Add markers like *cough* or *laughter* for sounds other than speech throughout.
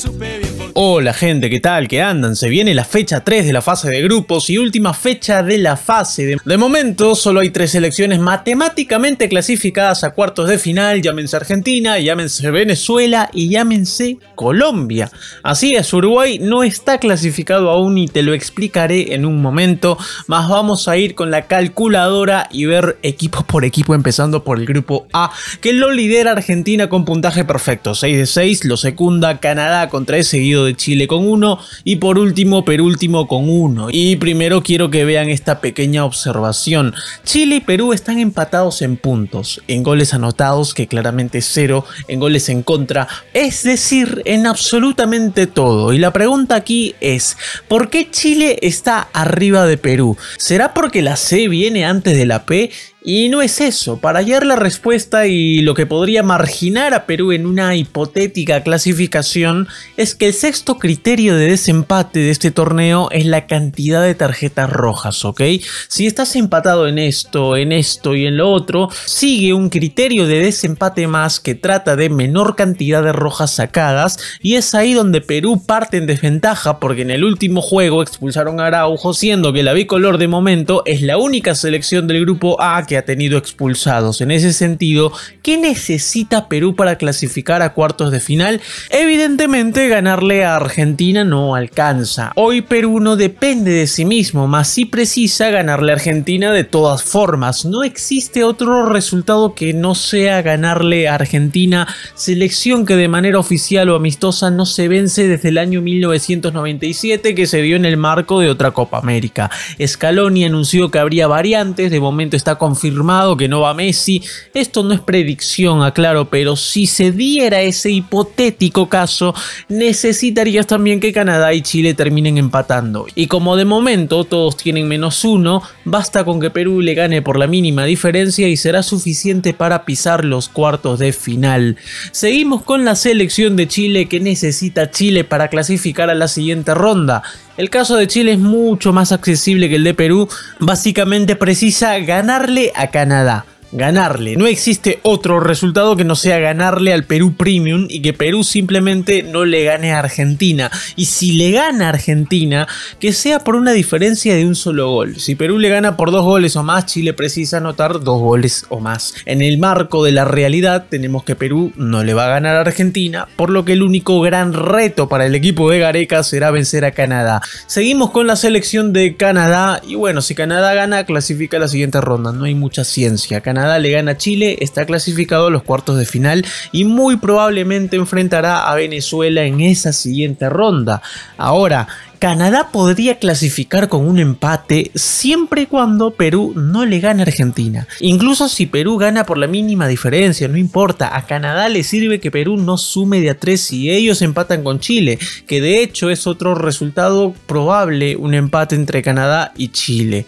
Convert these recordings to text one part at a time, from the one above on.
superior. Hola gente, ¿qué tal? ¿Qué andan? Se viene la fecha 3 de la fase de grupos y última fecha de la fase de... De momento solo hay tres selecciones matemáticamente clasificadas a cuartos de final, llámense Argentina, llámense Venezuela y llámense Colombia. Así es, Uruguay no está clasificado aún y te lo explicaré en un momento, más vamos a ir con la calculadora y ver equipo por equipo empezando por el grupo A, que lo lidera Argentina con puntaje perfecto, 6 de 6, lo secunda Canadá con 3 seguido de Chile con uno y por último, último con uno. Y primero quiero que vean esta pequeña observación. Chile y Perú están empatados en puntos, en goles anotados que claramente es cero, en goles en contra, es decir, en absolutamente todo. Y la pregunta aquí es, ¿por qué Chile está arriba de Perú? ¿Será porque la C viene antes de la P? Y no es eso, para hallar la respuesta y lo que podría marginar a Perú en una hipotética clasificación es que el sexto criterio de desempate de este torneo es la cantidad de tarjetas rojas, ¿ok? Si estás empatado en esto, en esto y en lo otro, sigue un criterio de desempate más que trata de menor cantidad de rojas sacadas y es ahí donde Perú parte en desventaja porque en el último juego expulsaron a Araujo siendo que la bicolor de momento es la única selección del grupo A que ha tenido expulsados. En ese sentido, ¿qué necesita Perú para clasificar a cuartos de final? Evidentemente, ganarle a Argentina no alcanza. Hoy Perú no depende de sí mismo, más si precisa ganarle a Argentina de todas formas. No existe otro resultado que no sea ganarle a Argentina, selección que de manera oficial o amistosa no se vence desde el año 1997 que se dio en el marco de otra Copa América. Scaloni anunció que habría variantes, de momento está confirmado confirmado que no va Messi. Esto no es predicción, aclaro, pero si se diera ese hipotético caso, necesitarías también que Canadá y Chile terminen empatando. Y como de momento todos tienen menos uno, basta con que Perú le gane por la mínima diferencia y será suficiente para pisar los cuartos de final. Seguimos con la selección de Chile que necesita Chile para clasificar a la siguiente ronda el caso de Chile es mucho más accesible que el de Perú, básicamente precisa ganarle a Canadá ganarle. No existe otro resultado que no sea ganarle al Perú Premium y que Perú simplemente no le gane a Argentina. Y si le gana a Argentina, que sea por una diferencia de un solo gol. Si Perú le gana por dos goles o más, Chile precisa anotar dos goles o más. En el marco de la realidad tenemos que Perú no le va a ganar a Argentina, por lo que el único gran reto para el equipo de Gareca será vencer a Canadá. Seguimos con la selección de Canadá y bueno, si Canadá gana, clasifica la siguiente ronda. No hay mucha ciencia. Canadá le gana Chile, está clasificado a los cuartos de final y muy probablemente enfrentará a Venezuela en esa siguiente ronda. Ahora, Canadá podría clasificar con un empate siempre y cuando Perú no le gane a Argentina. Incluso si Perú gana por la mínima diferencia, no importa. A Canadá le sirve que Perú no sume de a tres si ellos empatan con Chile, que de hecho es otro resultado probable, un empate entre Canadá y Chile.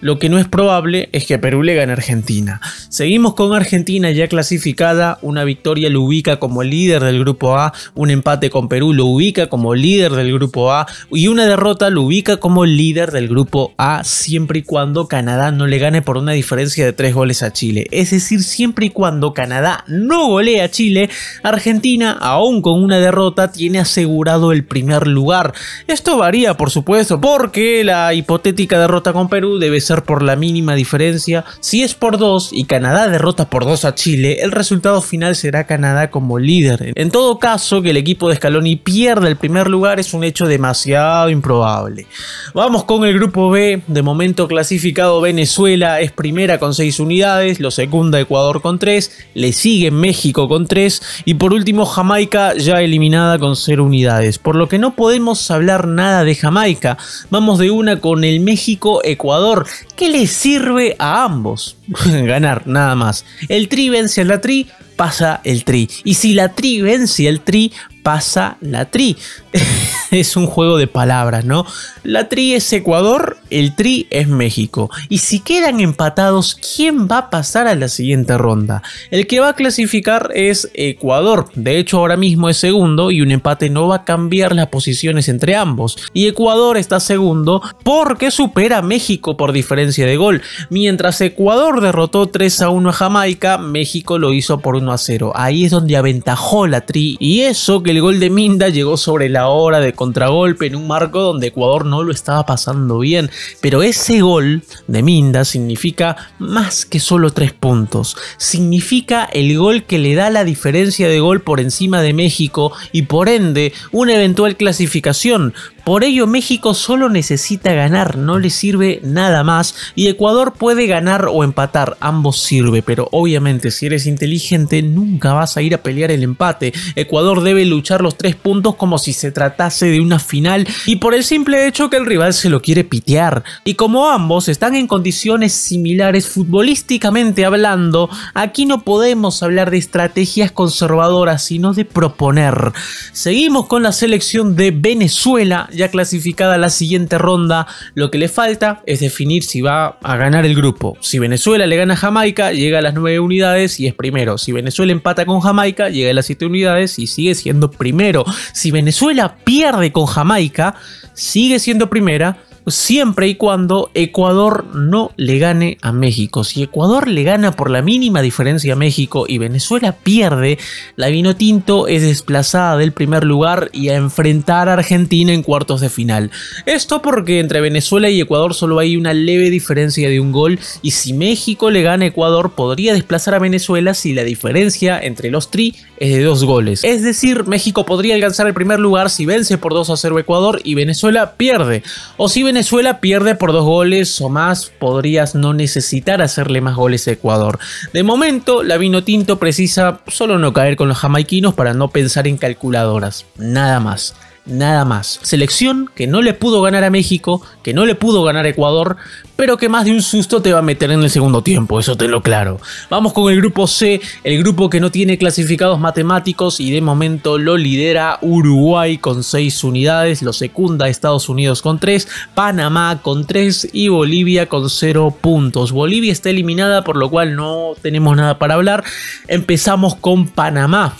Lo que no es probable es que Perú le gane a Argentina. Seguimos con Argentina ya clasificada, una victoria lo ubica como líder del grupo A, un empate con Perú lo ubica como líder del grupo A y una derrota lo ubica como líder del grupo A siempre y cuando Canadá no le gane por una diferencia de 3 goles a Chile. Es decir, siempre y cuando Canadá no golee a Chile, Argentina, aún con una derrota, tiene asegurado el primer lugar. Esto varía, por supuesto, porque la hipotética derrota con Perú debe ser por la mínima diferencia. Si es por 2 y Canadá derrota por 2 a Chile, el resultado final será Canadá como líder. En todo caso, que el equipo de Scaloni pierda el primer lugar es un hecho demasiado improbable. Vamos con el grupo B, de momento clasificado Venezuela es primera con 6 unidades, lo segunda Ecuador con 3, le sigue México con 3 y por último Jamaica ya eliminada con 0 unidades, por lo que no podemos hablar nada de Jamaica, vamos de una con el México-Ecuador, ¿qué le sirve a ambos? *laughs* Ganar, nada más. El Tri vence a la Tri pasa el tri. Y si la tri vence el tri, pasa la tri. *laughs* es un juego de palabras, ¿no? La tri es Ecuador, el tri es México. Y si quedan empatados, ¿quién va a pasar a la siguiente ronda? El que va a clasificar es Ecuador. De hecho, ahora mismo es segundo y un empate no va a cambiar las posiciones entre ambos. Y Ecuador está segundo porque supera a México por diferencia de gol. Mientras Ecuador derrotó 3 a 1 a Jamaica, México lo hizo por un a Ahí es donde aventajó la Tri. Y eso que el gol de Minda llegó sobre la hora de contragolpe en un marco donde Ecuador no lo estaba pasando bien. Pero ese gol de Minda significa más que solo tres puntos. Significa el gol que le da la diferencia de gol por encima de México y por ende una eventual clasificación. Por ello México solo necesita ganar, no le sirve nada más y Ecuador puede ganar o empatar, ambos sirve, pero obviamente si eres inteligente nunca vas a ir a pelear el empate. Ecuador debe luchar los tres puntos como si se tratase de una final y por el simple hecho que el rival se lo quiere pitear. Y como ambos están en condiciones similares futbolísticamente hablando, aquí no podemos hablar de estrategias conservadoras, sino de proponer. Seguimos con la selección de Venezuela, ya clasificada a la siguiente ronda. Lo que le falta es definir si va a ganar el grupo. Si Venezuela le gana a Jamaica, llega a las nueve unidades y es primero. Si Venezuela Venezuela empata con Jamaica, llega a las 7 unidades y sigue siendo primero. Si Venezuela pierde con Jamaica, sigue siendo primera siempre y cuando Ecuador no le gane a México. Si Ecuador le gana por la mínima diferencia a México y Venezuela pierde, la tinto es desplazada del primer lugar y a enfrentar a Argentina en cuartos de final. Esto porque entre Venezuela y Ecuador solo hay una leve diferencia de un gol y si México le gana a Ecuador podría desplazar a Venezuela si la diferencia entre los tri es de dos goles. Es decir, México podría alcanzar el primer lugar si vence por 2 a 0 Ecuador y Venezuela pierde. O si Venezuela pierde por dos goles o más, podrías no necesitar hacerle más goles a Ecuador. De momento, la Vino Tinto precisa solo no caer con los jamaiquinos para no pensar en calculadoras, nada más nada más. Selección que no le pudo ganar a México, que no le pudo ganar a Ecuador, pero que más de un susto te va a meter en el segundo tiempo, eso te lo claro. Vamos con el grupo C, el grupo que no tiene clasificados matemáticos y de momento lo lidera Uruguay con 6 unidades, lo secunda Estados Unidos con 3, Panamá con 3 y Bolivia con 0 puntos. Bolivia está eliminada, por lo cual no tenemos nada para hablar. Empezamos con Panamá.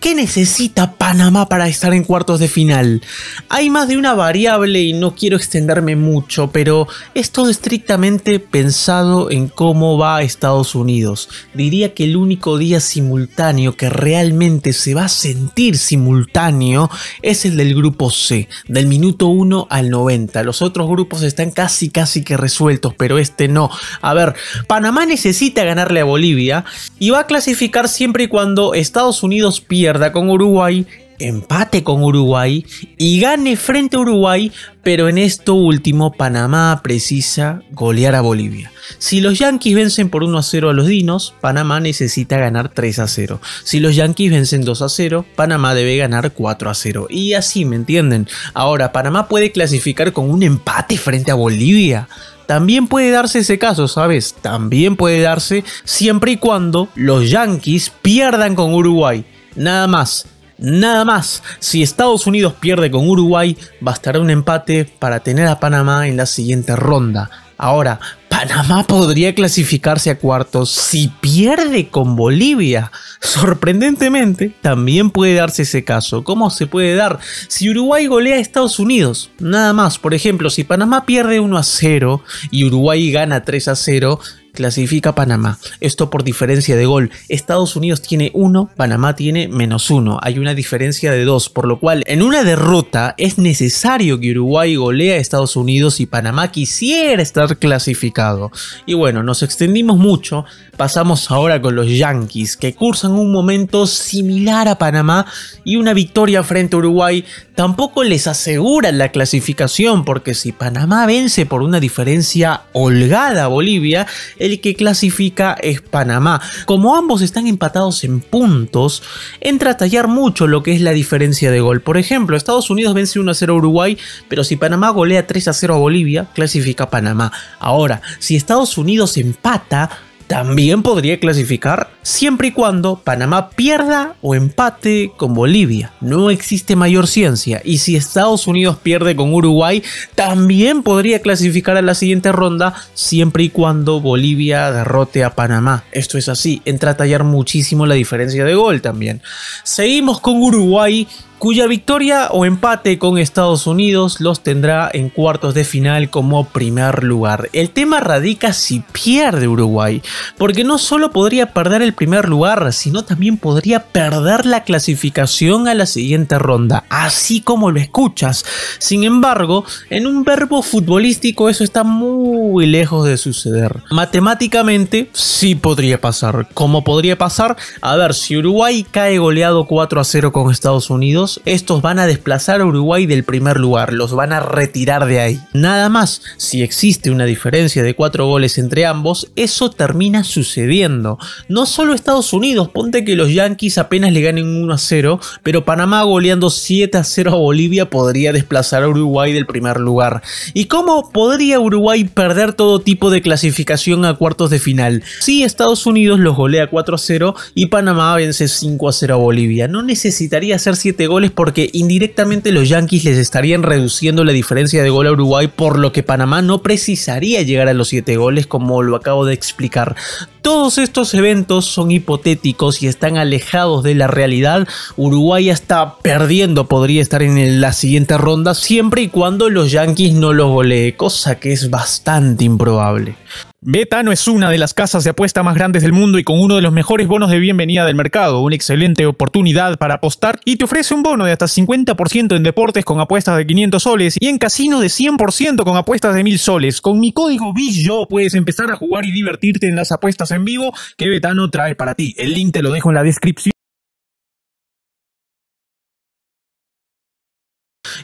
¿Qué necesita Panamá para estar en cuartos de final? Hay más de una variable y no quiero extenderme mucho, pero es todo estrictamente pensado en cómo va Estados Unidos. Diría que el único día simultáneo que realmente se va a sentir simultáneo es el del grupo C, del minuto 1 al 90. Los otros grupos están casi casi que resueltos, pero este no. A ver, Panamá necesita ganarle a Bolivia y va a clasificar siempre y cuando Estados Unidos pierda con Uruguay, empate con Uruguay y gane frente a Uruguay, pero en esto último Panamá precisa golear a Bolivia. Si los Yankees vencen por 1 a 0 a los Dinos, Panamá necesita ganar 3 a 0. Si los Yankees vencen 2 a 0, Panamá debe ganar 4 a 0. Y así, ¿me entienden? Ahora, Panamá puede clasificar con un empate frente a Bolivia. También puede darse ese caso, ¿sabes? También puede darse siempre y cuando los Yankees pierdan con Uruguay. Nada más. Nada más. Si Estados Unidos pierde con Uruguay, bastará un empate para tener a Panamá en la siguiente ronda. Ahora, Panamá podría clasificarse a cuartos si pierde con Bolivia. Sorprendentemente, también puede darse ese caso. ¿Cómo se puede dar? Si Uruguay golea a Estados Unidos, nada más. Por ejemplo, si Panamá pierde 1 a 0 y Uruguay gana 3 a 0, clasifica Panamá. Esto por diferencia de gol. Estados Unidos tiene uno, Panamá tiene menos uno. Hay una diferencia de dos, por lo cual en una derrota es necesario que Uruguay golea a Estados Unidos y Panamá quisiera estar clasificado. Y bueno, nos extendimos mucho. Pasamos ahora con los Yankees, que cursan un momento similar a Panamá y una victoria frente a Uruguay tampoco les asegura la clasificación, porque si Panamá vence por una diferencia holgada a Bolivia, el que clasifica es Panamá. Como ambos están empatados en puntos, entra a tallar mucho lo que es la diferencia de gol. Por ejemplo, Estados Unidos vence 1 a 0 a Uruguay, pero si Panamá golea 3 a 0 a Bolivia, clasifica Panamá. Ahora, si Estados Unidos empata, también podría clasificar siempre y cuando Panamá pierda o empate con Bolivia. No existe mayor ciencia. Y si Estados Unidos pierde con Uruguay, también podría clasificar a la siguiente ronda siempre y cuando Bolivia derrote a Panamá. Esto es así, entra a tallar muchísimo la diferencia de gol también. Seguimos con Uruguay cuya victoria o empate con Estados Unidos los tendrá en cuartos de final como primer lugar. El tema radica si pierde Uruguay, porque no solo podría perder el primer lugar, sino también podría perder la clasificación a la siguiente ronda, así como lo escuchas. Sin embargo, en un verbo futbolístico eso está muy lejos de suceder. Matemáticamente sí podría pasar. ¿Cómo podría pasar? A ver, si Uruguay cae goleado 4 a 0 con Estados Unidos, estos van a desplazar a Uruguay del primer lugar, los van a retirar de ahí. Nada más, si existe una diferencia de 4 goles entre ambos, eso termina sucediendo. No solo Estados Unidos, ponte que los Yankees apenas le ganen 1 a 0, pero Panamá goleando 7 a 0 a Bolivia podría desplazar a Uruguay del primer lugar. ¿Y cómo podría Uruguay perder todo tipo de clasificación a cuartos de final? Si Estados Unidos los golea 4 a 0 y Panamá vence 5 a 0 a Bolivia, no necesitaría hacer 7 goles porque indirectamente los Yankees les estarían reduciendo la diferencia de gol a Uruguay, por lo que Panamá no precisaría llegar a los 7 goles como lo acabo de explicar. Todos estos eventos son hipotéticos y están alejados de la realidad. Uruguay está perdiendo, podría estar en la siguiente ronda siempre y cuando los Yankees no los golee, cosa que es bastante improbable. Betano es una de las casas de apuesta más grandes del mundo y con uno de los mejores bonos de bienvenida del mercado, una excelente oportunidad para apostar y te ofrece un bono de hasta 50% en deportes con apuestas de 500 soles y en casino de 100% con apuestas de 1000 soles. Con mi código BISYO puedes empezar a jugar y divertirte en las apuestas en vivo que Betano trae para ti. El link te lo dejo en la descripción.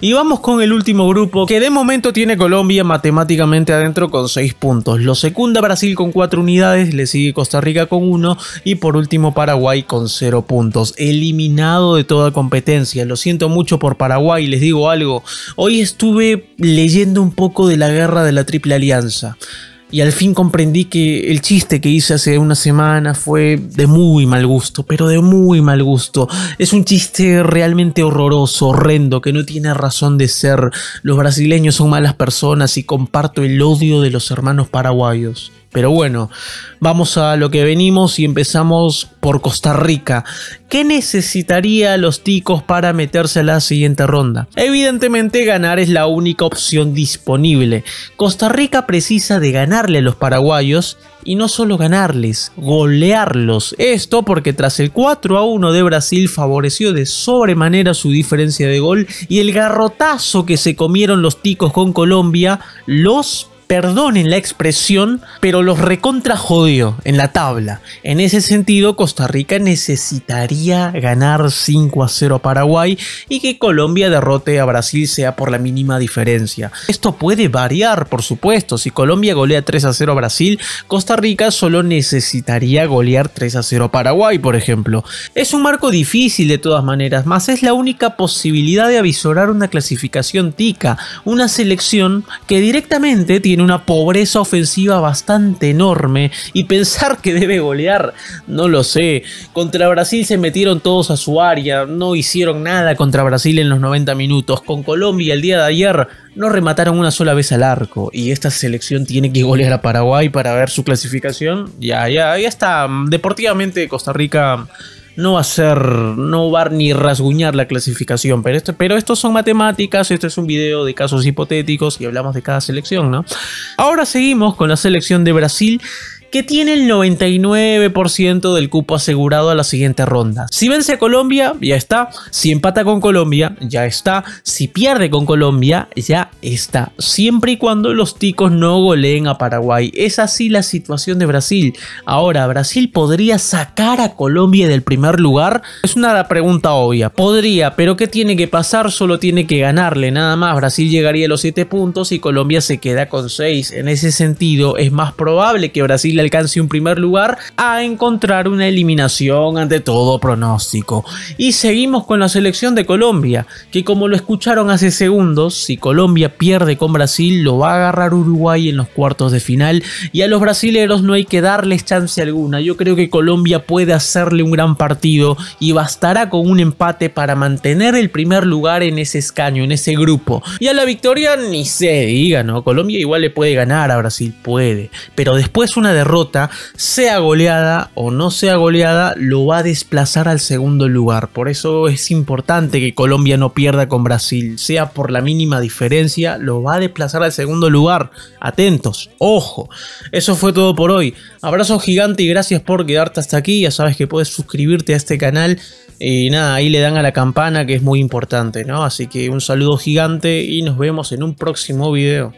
Y vamos con el último grupo, que de momento tiene Colombia matemáticamente adentro con 6 puntos. Lo secunda Brasil con 4 unidades, le sigue Costa Rica con 1 y por último Paraguay con 0 puntos. Eliminado de toda competencia. Lo siento mucho por Paraguay, les digo algo. Hoy estuve leyendo un poco de la guerra de la Triple Alianza y al fin comprendí que el chiste que hice hace una semana fue de muy mal gusto, pero de muy mal gusto. Es un chiste realmente horroroso, horrendo, que no tiene razón de ser. Los brasileños son malas personas y comparto el odio de los hermanos paraguayos. Pero bueno, vamos a lo que venimos y empezamos por Costa Rica. ¿Qué necesitaría los ticos para meterse a la siguiente ronda? Evidentemente ganar es la única opción disponible. Costa Rica precisa de ganarle a los paraguayos y no solo ganarles, golearlos. Esto porque tras el 4 a 1 de Brasil favoreció de sobremanera su diferencia de gol y el garrotazo que se comieron los ticos con Colombia los perdonen la expresión, pero los recontra jodió en la tabla. En ese sentido, Costa Rica necesitaría ganar 5 a 0 Paraguay y que Colombia derrote a Brasil sea por la mínima diferencia. Esto puede variar, por supuesto. Si Colombia golea 3 a 0 a Brasil, Costa Rica solo necesitaría golear 3 a 0 a Paraguay, por ejemplo. Es un marco difícil de todas maneras, más es la única posibilidad de avisorar una clasificación tica, una selección que directamente tiene tiene una pobreza ofensiva bastante enorme y pensar que debe golear, no lo sé. Contra Brasil se metieron todos a su área, no hicieron nada contra Brasil en los 90 minutos. Con Colombia el día de ayer no remataron una sola vez al arco y esta selección tiene que golear a Paraguay para ver su clasificación. Ya, ya, ya está. Deportivamente Costa Rica no va a ser, no va ni rasguñar la clasificación, pero, esto, pero estos son matemáticas, este es un video de casos hipotéticos y hablamos de cada selección, ¿no? Ahora seguimos con la selección de Brasil que tiene el 99% del cupo asegurado a la siguiente ronda. Si vence a Colombia, ya está. Si empata con Colombia, ya está. Si pierde con Colombia, ya está. Siempre y cuando los ticos no goleen a Paraguay. Es así la situación de Brasil. Ahora, ¿Brasil podría sacar a Colombia del primer lugar? Es una pregunta obvia. Podría, pero ¿qué tiene que pasar? Solo tiene que ganarle, nada más. Brasil llegaría a los 7 puntos y Colombia se queda con 6. En ese sentido, es más probable que Brasil alcance un primer lugar a encontrar una eliminación ante todo pronóstico. Y seguimos con la selección de Colombia, que como lo escucharon hace segundos, si Colombia pierde con Brasil lo va a agarrar Uruguay en los cuartos de final y a los brasileros no hay que darles chance alguna. Yo creo que Colombia puede hacerle un gran partido y bastará con un empate para mantener el primer lugar en ese escaño, en ese grupo. Y a la victoria ni se diga, ¿no? Colombia igual le puede ganar a Brasil, puede, pero después una derrota sea goleada o no sea goleada, lo va a desplazar al segundo lugar. Por eso es importante que Colombia no pierda con Brasil, sea por la mínima diferencia, lo va a desplazar al segundo lugar. Atentos, ojo. Eso fue todo por hoy. Abrazo gigante y gracias por quedarte hasta aquí. Ya sabes que puedes suscribirte a este canal. Y nada, ahí le dan a la campana que es muy importante, ¿no? Así que un saludo gigante y nos vemos en un próximo video.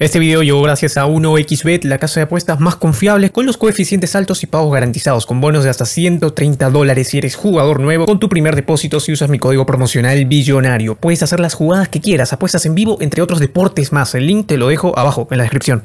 Este video llegó gracias a 1xBet, la casa de apuestas más confiable, con los coeficientes altos y pagos garantizados, con bonos de hasta 130 dólares si eres jugador nuevo, con tu primer depósito si usas mi código promocional billonario. Puedes hacer las jugadas que quieras, apuestas en vivo, entre otros deportes más. El link te lo dejo abajo en la descripción.